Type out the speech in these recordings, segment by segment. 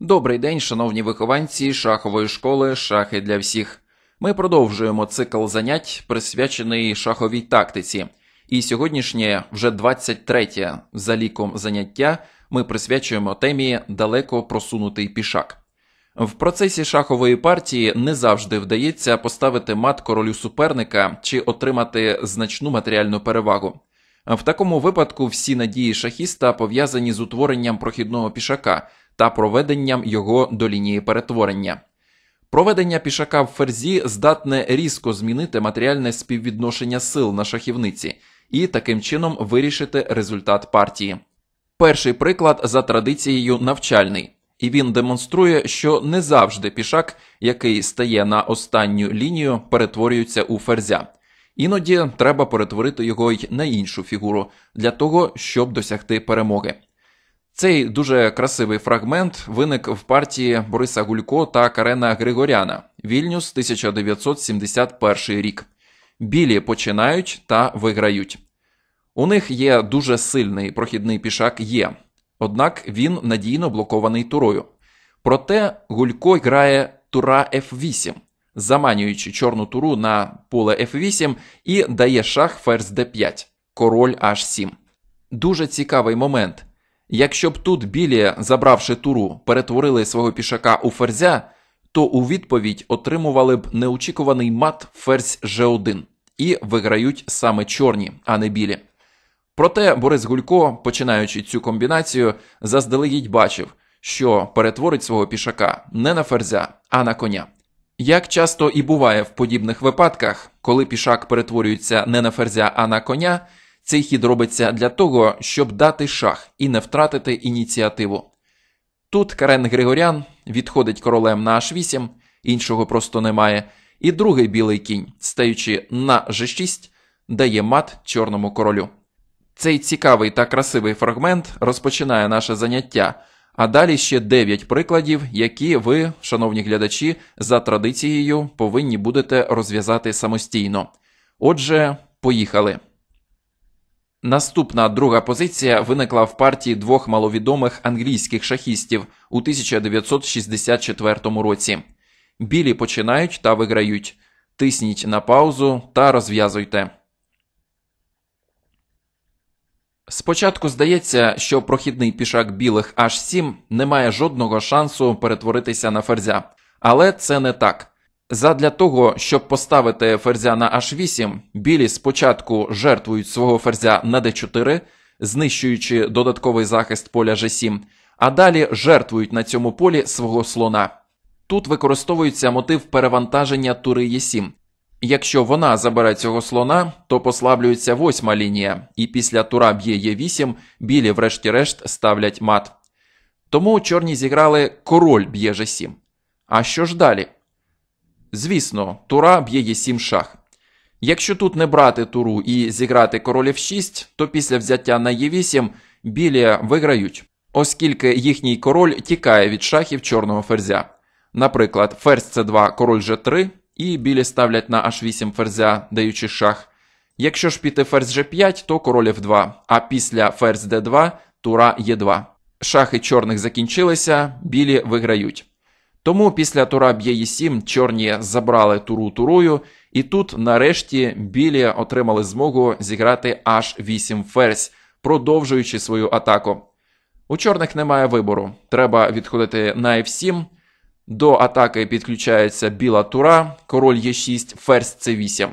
Добрий день, шановні вихованці шахової школи Шахи для всіх. Ми продовжуємо цикл занять, присвячений шаховій тактиці. І сьогоднішнє, вже 23-тє за ліком заняття, ми присвячуємо темі далеко просунутий пішак. В процесі шахової партії не завжди вдається поставити мат королю суперника чи отримати значну матеріальну перевагу. В такому випадку всі надії шахіста пов'язані з утворенням прохідного пішака, та проведенням його до лінії перетворення. Проведення пішака в ферзі здатне різко змінити матеріальне співвідношення сил на шахівниці і таким чином вирішити результат партії. Перший приклад за традицією навчальний, і він демонструє, що не завжди пішак, який стає на останню лінію, перетворюється у ферзя. Іноді треба перетворити його й на іншу фігуру для того, щоб досягти перемоги. Цей дуже красивий фрагмент виник в партії Бориса Гулько та Карена Григоряна Вільнюс 1971 рік. Білі починають та виграють. У них є дуже сильний прохідний пішак є, однак він надійно блокований турою. Проте Гулько грає тура F8, заманюючи чорну туру на поле F8 і дає шах ферзь d5, король h7. Дуже цікавий момент. Якщо б тут білі, забравши туру, перетворили свого пішака у ферзя, то у відповідь отримували б неочікуваний мат ферзь ж 1 і виграють саме чорні, а не білі. Проте Борис Гулько, починаючи цю комбінацію, заздалегідь бачив, що перетворить свого пішака не на ферзя, а на коня. Як часто і буває в подібних випадках, коли пішак перетворюється не на ферзя, а на коня. Цей хід робиться для того, щоб дати шах і не втратити ініціативу. Тут Карен Григорян відходить королем на H8, іншого просто немає, і другий білий кінь, стаючи на G6, дає мат чорному королю. Цей цікавий та красивий фрагмент розпочинає наше заняття, а далі ще 9 прикладів, які ви, шановні глядачі, за традицією повинні будете розв'язати самостійно. Отже, поїхали. Наступна друга позиція виникла в партії двох маловідомих англійських шахістів у 1964 році. Білі починають та виграють. Тисніть на паузу та розв'язуйте. Спочатку здається, що прохідний пішак білих H7 не має жодного шансу перетворитися на ферзя. Але це не так. Задля того, щоб поставити ферзя на h8, білі спочатку жертвують свого ферзя на d4, знищуючи додатковий захист поля g7, а далі жертвують на цьому полі свого слона. Тут використовується мотив перевантаження тури e7. Е Якщо вона забере цього слона, то послаблюється восьма лінія, і після тура б'є Е8 білі, врешті-решт, ставлять мат. Тому чорні зіграли король б'є G7. А що ж далі? Звісно, тура б'є є 7 шах. Якщо тут не брати туру і зіграти королів 6, то після взяття на Е8 білі виграють, оскільки їхній король тікає від шахів чорного ферзя. Наприклад, ферзь С2, король g 3 і білі ставлять на H8 ферзя, даючи шах. Якщо ж піти ферзь G5, то король F2, а після ферзь d2 тура e 2 Шахи чорних закінчилися, білі виграють. Тому після тура б'є 7 чорні забрали туру турою, і тут, нарешті, білі отримали змогу зіграти аж 8 ферзь, продовжуючи свою атаку. У чорних немає вибору. Треба відходити на F7. До атаки підключається біла тура, король Е6, ферзь c 8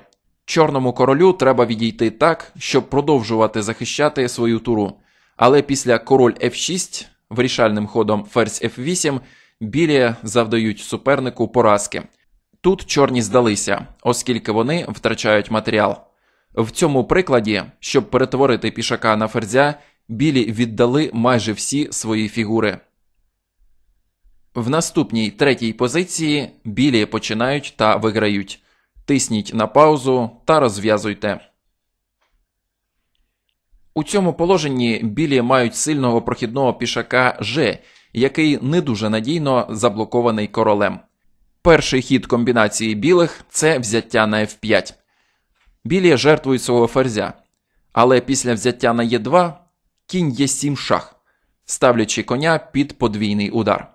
Чорному королю треба відійти так, щоб продовжувати захищати свою туру. Але після король F6, вирішальним ходом ферзь F8 білі завдають супернику поразки. Тут чорні здалися, оскільки вони втрачають матеріал. В цьому прикладі, щоб перетворити пішака на ферзя, білі віддали майже всі свої фігури. В наступній третій позиції білі починають та виграють. Тисніть на паузу та розв'язуйте. У цьому положенні білі мають сильного прохідного пішака Ж, який не дуже надійно заблокований королем. Перший хід комбінації білих це взяття на F5. Білі жертвують свого ферзя. Але після взяття на Е2 кінь є 7 шах, ставлячи коня під подвійний удар.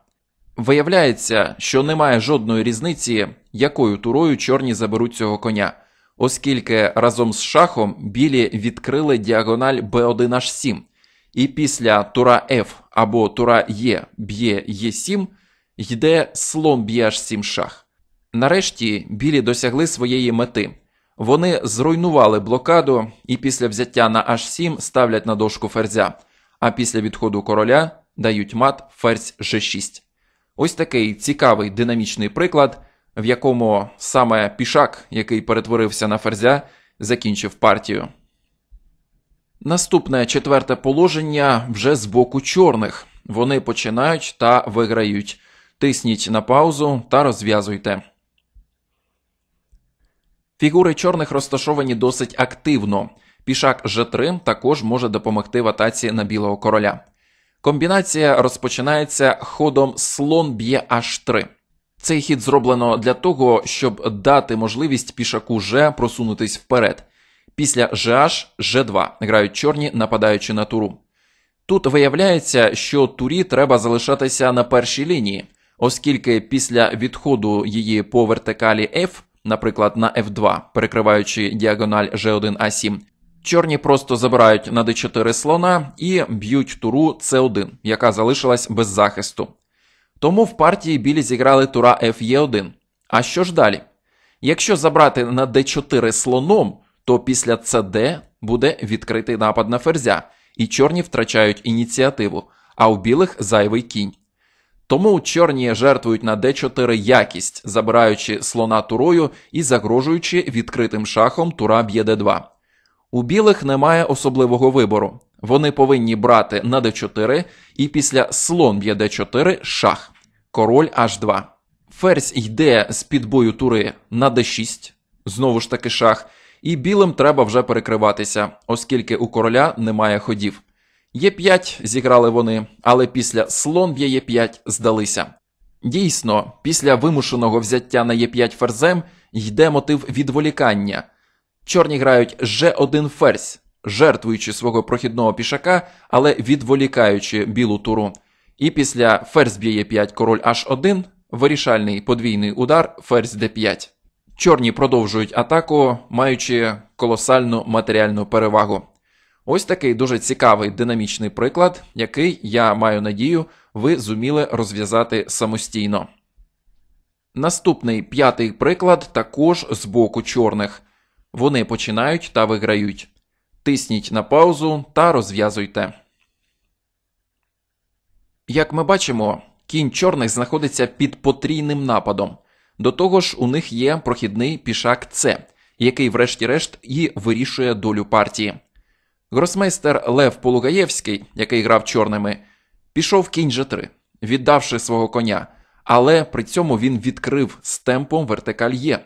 Виявляється, що немає жодної різниці, якою турою чорні заберуть цього коня, оскільки разом з шахом білі відкрили діагональ b 1 h 7 і після тура F або тура Е б'є Е7 йде слон б'є H7 шах. Нарешті білі досягли своєї мети. Вони зруйнували блокаду і після взяття на H7 ставлять на дошку ферзя, а після відходу короля дають мат ферзь G6. Ось такий цікавий динамічний приклад, в якому саме пішак, який перетворився на ферзя, закінчив партію. Наступне четверте положення вже з боку чорних. Вони починають та виграють. Тисніть на паузу та розв'язуйте. Фігури чорних розташовані досить активно. Пішак G3 також може допомогти в атаці на білого короля. Комбінація розпочинається ходом слон б'є H3. Цей хід зроблено для того, щоб дати можливість пішаку G просунутися вперед. Після GH G2 грають чорні, нападаючи на туру. Тут виявляється, що турі треба залишатися на першій лінії, оскільки після відходу її по вертикалі F, наприклад, на F2, перекриваючи діагональ G1A7, чорні просто забирають на D4 слона і б'ють туру C1, яка залишилась без захисту. Тому в партії білі зіграли тура FE1. А що ж далі? Якщо забрати на D4 слоном то після ЦД буде відкритий напад на ферзя, і чорні втрачають ініціативу, а у білих зайвий кінь. Тому чорні жертвують на d4 якість, забираючи слона турою і загрожуючи відкритим шахом тура б'є d2. У білих немає особливого вибору. Вони повинні брати на d4 і після слон б'є d4 шах, король h2. Ферзь йде з під бою тури на d6, знову ж таки шах, і білим треба вже перекриватися, оскільки у короля немає ходів. Є 5 зіграли вони, але після слон б'є є 5 здалися. Дійсно, після вимушеного взяття на є 5 ферзем йде мотив відволікання. Чорні грають Ж1 ферзь, жертвуючи свого прохідного пішака, але відволікаючи білу туру. І після ферзь б'є 5 король H1, вирішальний подвійний удар, ферзь д 5 Чорні продовжують атаку, маючи колосальну матеріальну перевагу. Ось такий дуже цікавий динамічний приклад, який, я маю надію, ви зуміли розв'язати самостійно. Наступний п'ятий приклад також з боку чорних. Вони починають та виграють. Тисніть на паузу та розв'язуйте. Як ми бачимо, кінь чорних знаходиться під потрійним нападом. До того ж, у них є прохідний пішак С, який, врешті-решт, і вирішує долю партії. Гросмейстер Лев Полугаєвський, який грав чорними, пішов кінь G3, віддавши свого коня, але при цьому він відкрив з темпом вертикаль Е.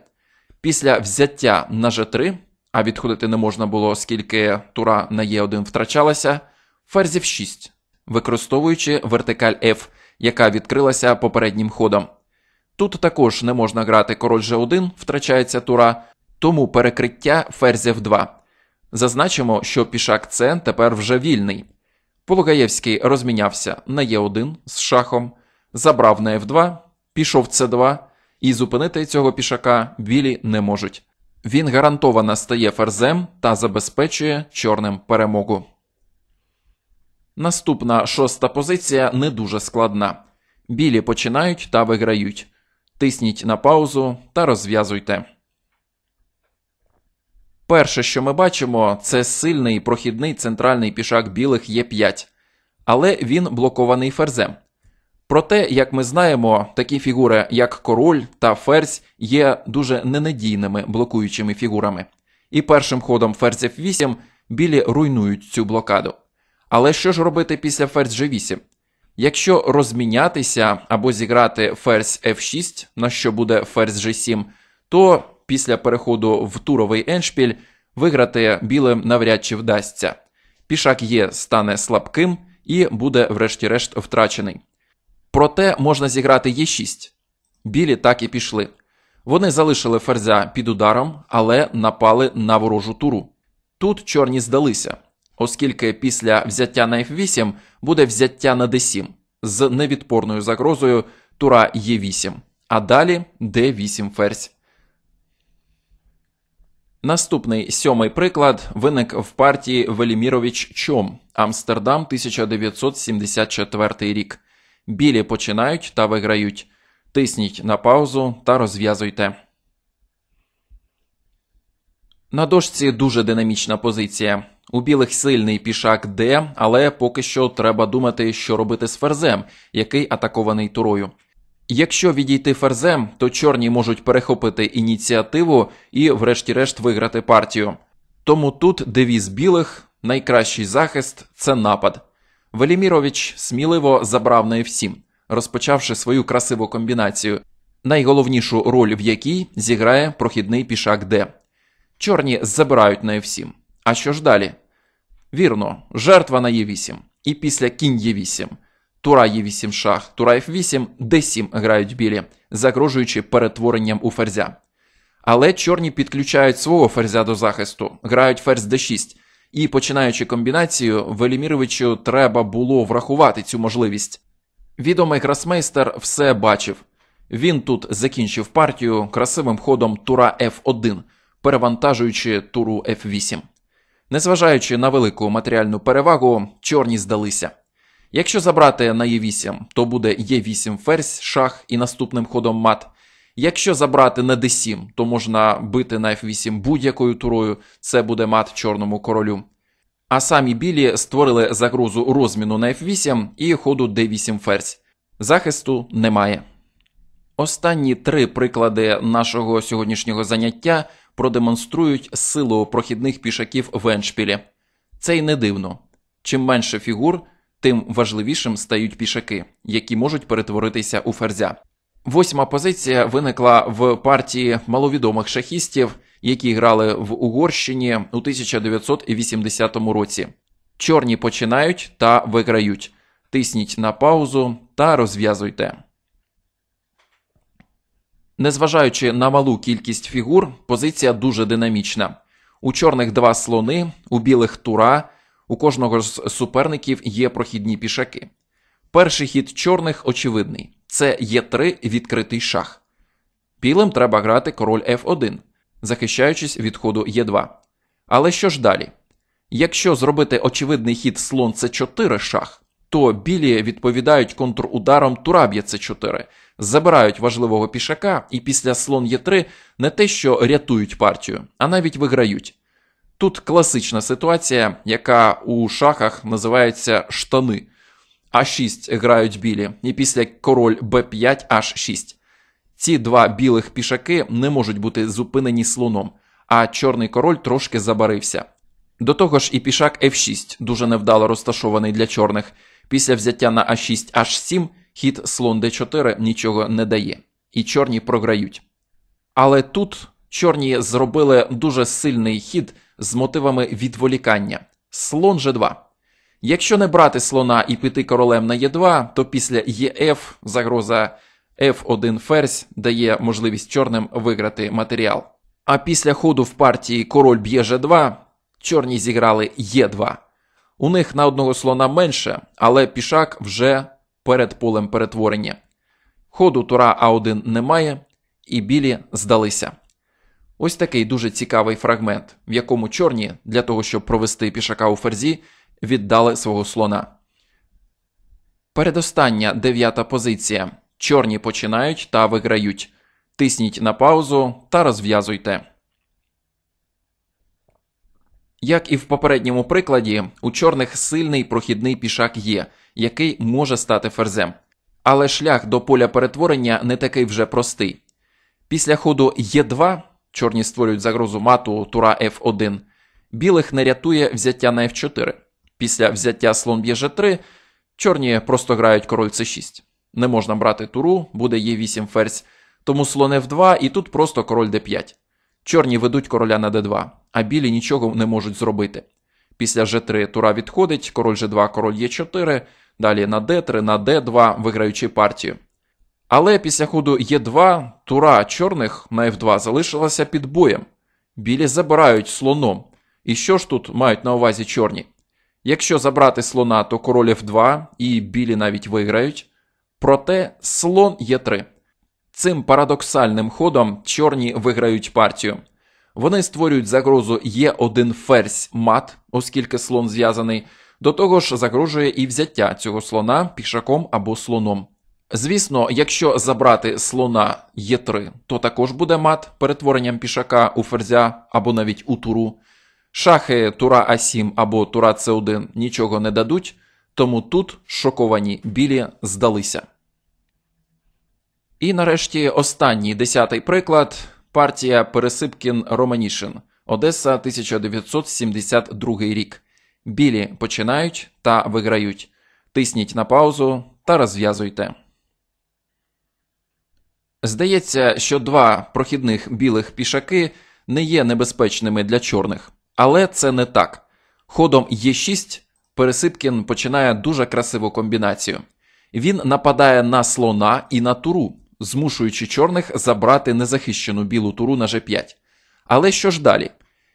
Після взяття на G3, а відходити не можна було, оскільки тура на Е1 втрачалася, ферзів 6, використовуючи вертикаль F, яка відкрилася попереднім ходом. Тут також не можна грати король G1, втрачається тура, тому перекриття ферзів 2. Зазначимо, що пішак С тепер вже вільний. Пологаєвський розмінявся на Е1 з шахом, забрав на F2, пішов С2, і зупинити цього пішака білі не можуть. Він гарантовано стає ферзем та забезпечує чорним перемогу. Наступна шоста позиція не дуже складна. Білі починають та виграють. Тисніть на паузу та розв'язуйте. Перше, що ми бачимо, це сильний прохідний центральний пішак білих Е5, але він блокований ферзем. Проте, як ми знаємо, такі фігури, як король та ферзь, є дуже ненадійними блокуючими фігурами. І першим ходом ферзь f8 білі руйнують цю блокаду. Але що ж робити після ферзь g8? Якщо розмінятися або зіграти ферзь f6, на що буде ферзь g7, то після переходу в туровий еншпіль виграти білим навряд чи вдасться. Пішак Є стане слабким і буде, врешті-решт, втрачений. Проте можна зіграти Е6. Білі так і пішли. Вони залишили ферзя під ударом, але напали на ворожу туру. Тут чорні здалися оскільки після взяття на F8 буде взяття на D7 з невідпорною загрозою тура Е8, а далі D8 ферзь. Наступний сьомий приклад виник в партії Велімірович Чом Амстердам 1974 рік. Білі починають та виграють. Тисніть на паузу та розв'язуйте. На дошці дуже динамічна позиція. У білих сильний пішак Д, але поки що треба думати, що робити з ферзем, який атакований турою. Якщо відійти ферзем, то чорні можуть перехопити ініціативу і, врешті-решт, виграти партію. Тому тут девіз білих, найкращий захист це напад. Велімірович сміливо забрав на F7, розпочавши свою красиву комбінацію, найголовнішу роль в якій зіграє прохідний пішак Д. Чорні забирають на F7. А що ж далі? Вірно, жертва на Е8. І після кінь Е8. Тура Е8 шах, Тура Ф8, Д7 грають білі, загрожуючи перетворенням у ферзя. Але чорні підключають свого ферзя до захисту, грають ферзь d6. І починаючи комбінацію, Веліміровичу треба було врахувати цю можливість. Відомий красмейстер все бачив. Він тут закінчив партію красивим ходом тура F1, перевантажуючи туру F8. Незважаючи на велику матеріальну перевагу, чорні здалися. Якщо забрати на Е8, то буде Е8 ферзь, шах і наступним ходом мат. Якщо забрати на d7, то можна бити на F8 будь-якою турою, це буде мат чорному королю. А самі білі створили загрозу розміну на F8 і ходу d8 ферзь. Захисту немає. Останні три приклади нашого сьогоднішнього заняття продемонструють силу прохідних пішаків в Еншпілі. Це й не дивно. Чим менше фігур, тим важливішим стають пішаки, які можуть перетворитися у ферзя. Восьма позиція виникла в партії маловідомих шахістів, які грали в Угорщині у 1980 році. Чорні починають та виграють. Тисніть на паузу та розв'язуйте. Незважаючи на малу кількість фігур, позиція дуже динамічна. У чорних два слони, у білих тура, у кожного з суперників є прохідні пішаки. Перший хід чорних очевидний це Е3 відкритий шах. Білим треба грати король F1, захищаючись від ходу Е2. Але що ж далі? Якщо зробити очевидний хід слон С4 шах, то білі відповідають контрударом Тураб'я с 4 забирають важливого пішака, і після слон е 3 не те, що рятують партію, а навіть виграють. Тут класична ситуація, яка у шахах називається штани. А6 грають білі, і після король Б5 H6. Ці два білих пішаки не можуть бути зупинені слоном, а чорний король трошки забарився. До того ж, і пішак F6 дуже невдало розташований для чорних. Після взяття на А6 H7 хід слон д 4 нічого не дає, і чорні програють. Але тут чорні зробили дуже сильний хід з мотивами відволікання. Слон G2. Якщо не брати слона і піти королем на Е2, то після ЄФ е загроза F1 ферзь дає можливість чорним виграти матеріал. А після ходу в партії король б'є ж 2 чорні зіграли Е2. У них на одного слона менше, але пішак вже перед полем перетворення. Ходу Тура А1 немає, і білі здалися. Ось такий дуже цікавий фрагмент, в якому чорні для того, щоб провести пішака у ферзі, віддали свого слона. Передостання дев'ята позиція. Чорні починають та виграють. Тисніть на паузу та розв'язуйте. Як і в попередньому прикладі, у чорних сильний прохідний пішак є, який може стати ферзем. Але шлях до поля перетворення не такий вже простий. Після ходу Е2 чорні створюють загрозу мату тура F1, білих не рятує взяття на F4. Після взяття слон б'є G3, чорні просто грають король C6. Не можна брати туру, буде Е8 ферзь, тому слон F2, і тут просто король d5. Чорні ведуть короля на d2, а білі нічого не можуть зробити. Після g3 тура відходить, король g2, король e4, далі на d3, на d2, виграючи партію. Але після ходу Е2 тура чорних на F2 залишилася під боєм. Білі забирають слоном. І що ж тут мають на увазі чорні? Якщо забрати слона, то король F2 і білі навіть виграють. Проте слон Е3. Цим парадоксальним ходом чорні виграють партію. Вони створюють загрозу є 1 ферзь мат, оскільки слон зв'язаний. До того ж, загрожує і взяття цього слона пішаком або слоном. Звісно, якщо забрати слона Е3, то також буде мат перетворенням пішака у ферзя або навіть у туру. Шахи тура А7 або тура С1 нічого не дадуть, тому тут шоковані білі здалися. І нарешті останній десятий приклад партія Пересипкін Романішин Одеса 1972 рік. Білі починають та виграють. Тисніть на паузу та розв'язуйте. Здається, що два прохідних білих пішаки не є небезпечними для чорних. Але це не так. Ходом Е6 Пересипкін починає дуже красиву комбінацію. Він нападає на слона і на туру змушуючи чорних забрати незахищену білу туру на G5. Але що ж далі?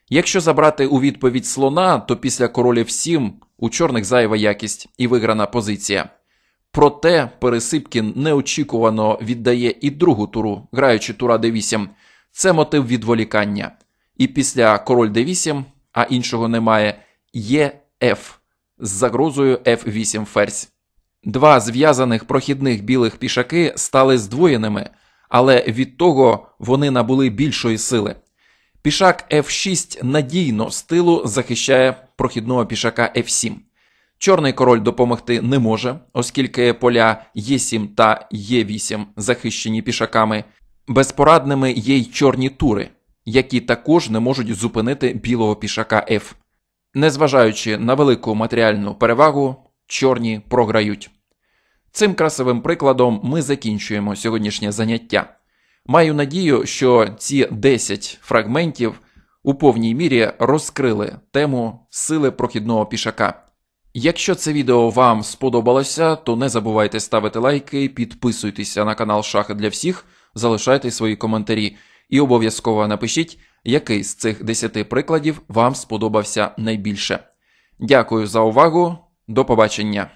Якщо забрати у відповідь слона, то після королів 7 у чорних зайва якість і виграна позиція. Проте Пересипкін неочікувано віддає і другу туру, граючи тура d8. Це мотив відволікання. І після король d8, а іншого немає, є F з загрозою F8 ферзь. Два зв'язаних прохідних білих пішаки стали здвоєними, але від того вони набули більшої сили. Пішак F6 надійно з тилу захищає прохідного пішака F7. Чорний король допомогти не може, оскільки поля Е7 та Е8 захищені пішаками. Безпорадними є й чорні тури, які також не можуть зупинити білого пішака F. Незважаючи на велику матеріальну перевагу, чорні програють. Цим красивим прикладом ми закінчуємо сьогоднішнє заняття. Маю надію, що ці 10 фрагментів у повній мірі розкрили тему сили прохідного пішака. Якщо це відео вам сподобалося, то не забувайте ставити лайки, підписуйтеся на канал Шахи для всіх, залишайте свої коментарі і обов'язково напишіть, який з цих 10 прикладів вам сподобався найбільше. Дякую за увагу! До побачення.